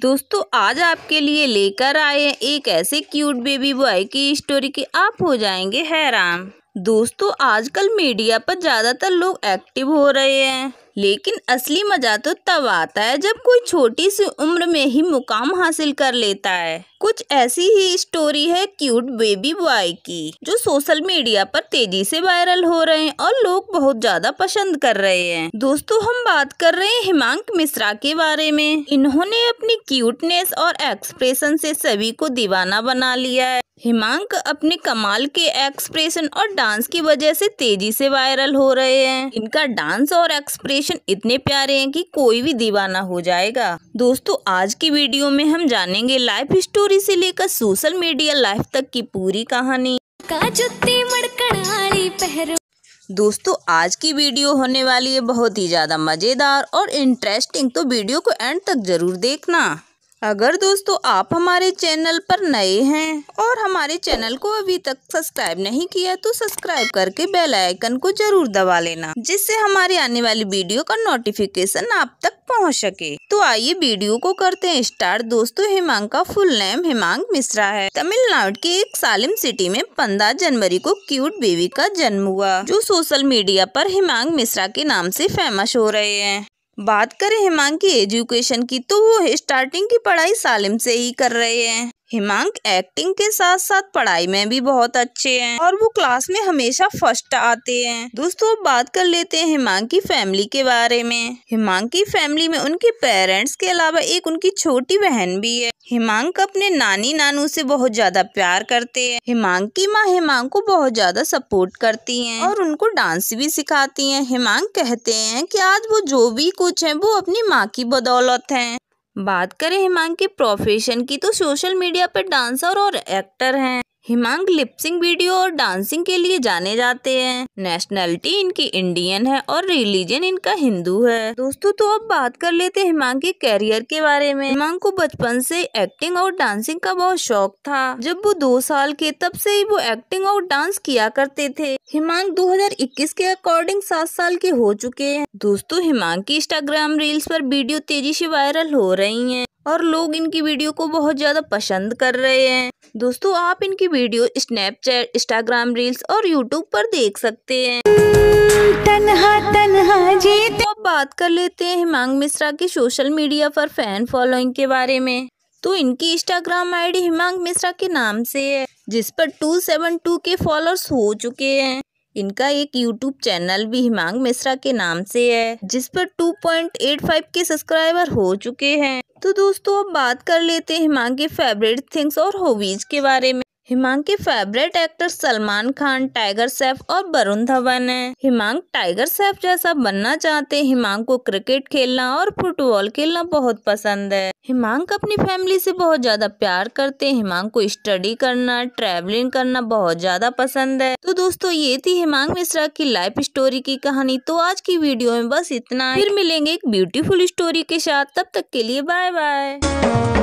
दोस्तों आज आपके लिए लेकर आए एक ऐसे क्यूट बेबी बॉय की स्टोरी की आप हो जाएंगे हैरान दोस्तों आजकल मीडिया पर ज़्यादातर लोग एक्टिव हो रहे हैं लेकिन असली मज़ा तो तब आता है जब कोई छोटी सी उम्र में ही मुकाम हासिल कर लेता है कुछ ऐसी ही स्टोरी है क्यूट बेबी बॉय की जो सोशल मीडिया पर तेजी से वायरल हो रहे हैं और लोग बहुत ज्यादा पसंद कर रहे हैं दोस्तों हम बात कर रहे हैं हिमांक मिश्रा के बारे में इन्होंने अपनी क्यूटनेस और एक्सप्रेशन से सभी को दीवाना बना लिया है हिमांक अपने कमाल के एक्सप्रेशन और डांस की वजह से तेजी से वायरल हो रहे हैं इनका डांस और एक्सप्रेशन कॉम्बिनेशन इतने प्यारे हैं कि कोई भी दीवाना हो जाएगा दोस्तों आज की वीडियो में हम जानेंगे लाइफ स्टोरी से लेकर सोशल मीडिया लाइफ तक की पूरी कहानी का दोस्तों आज की वीडियो होने वाली है बहुत ही ज़्यादा मज़ेदार और इंटरेस्टिंग तो वीडियो को एंड तक ज़रूर देखना अगर दोस्तों आप हमारे चैनल पर नए हैं और हमारे चैनल को अभी तक सब्सक्राइब नहीं किया तो सब्सक्राइब करके बेल आइकन को जरूर दबा लेना जिससे हमारी आने वाली वीडियो का नोटिफिकेशन आप तक पहुंच सके तो आइए वीडियो को करते हैं स्टार्ट दोस्तों हिमांग का फुल नेम हिमांग मिश्रा है तमिलनाडु के एक सालिम सिटी में पंद्रह जनवरी को क्यूट बेबी का जन्म हुआ जो सोशल मीडिया पर हिमांग मिश्रा के नाम से फेमस हो रहे हैं बात करें हिमांग की एजुकेशन की तो वो स्टार्टिंग की पढ़ाई सालिम से ही कर रहे हैं हिमांक एक्टिंग के साथ साथ पढ़ाई में भी बहुत अच्छे हैं और वो क्लास में हमेशा फर्स्ट आते हैं दोस्तों अब बात कर लेते हैं हिमांक की फैमिली के बारे में हिमांक की फैमिली में उनके पेरेंट्स के अलावा एक उनकी छोटी बहन भी है हिमांक अपने नानी नानू से बहुत ज्यादा प्यार करते हैं हिमांक की माँ हिमांक को बहुत ज्यादा सपोर्ट करती है और उनको डांस भी सिखाती है हिमांक कहते हैं की आज वो जो भी कुछ है वो अपनी माँ की बदौलत है बात करें हिमांग के प्रोफेशन की तो सोशल मीडिया पर डांसर और एक्टर हैं हिमांग लिपसिंग वीडियो और डांसिंग के लिए जाने जाते हैं नेशनैलिटी इनकी इंडियन है और रिलीजन इनका हिंदू है दोस्तों तो अब बात कर लेते हैं हिमांग के कैरियर के बारे में हिमांग को बचपन से एक्टिंग और डांसिंग का बहुत शौक था जब वो दो साल के तब से ही वो एक्टिंग और डांस किया करते थे हिमांग दो के अकॉर्डिंग सात साल के हो चुके हैं दोस्तों हिमांग की इंस्टाग्राम रील्स आरोप वीडियो तेजी से वायरल हो रही है और लोग इनकी वीडियो को बहुत ज़्यादा पसंद कर रहे हैं दोस्तों आप इनकी वीडियो स्नैपचैट इंस्टाग्राम रील्स और यूट्यूब पर देख सकते हैं तन्हा तन्हा जीते अब बात कर लेते हैं हिमांग मिश्रा की सोशल मीडिया पर फैन फॉलोइंग के बारे में तो इनकी इंस्टाग्राम आईडी हिमांग मिश्रा के नाम से है जिस पर 272 के फॉलोअर्स हो चुके हैं इनका एक यूट्यूब चैनल भी हिमांग मिश्रा के नाम से है जिस पर 2.85 के सब्सक्राइबर हो चुके हैं तो दोस्तों अब बात कर लेते हैं माँ के फेवरेट थिंग्स और हॉबीज़ के बारे में हिमांग के फेवरेट एक्टर सलमान खान टाइगर सैफ और वरुण धवन हैं हिमांग टाइगर सैफ जैसा बनना चाहते हैं हिमांग को क्रिकेट खेलना और फुटबॉल खेलना बहुत पसंद है हिमांग अपनी फैमिली से बहुत ज्यादा प्यार करते हैं हिमांग को स्टडी करना ट्रैवलिंग करना बहुत ज्यादा पसंद है तो दोस्तों ये थी हिमांग मिश्रा की लाइफ स्टोरी की कहानी तो आज की वीडियो में बस इतना फिर मिलेंगे एक ब्यूटीफुल स्टोरी के साथ तब तक के लिए बाय बाय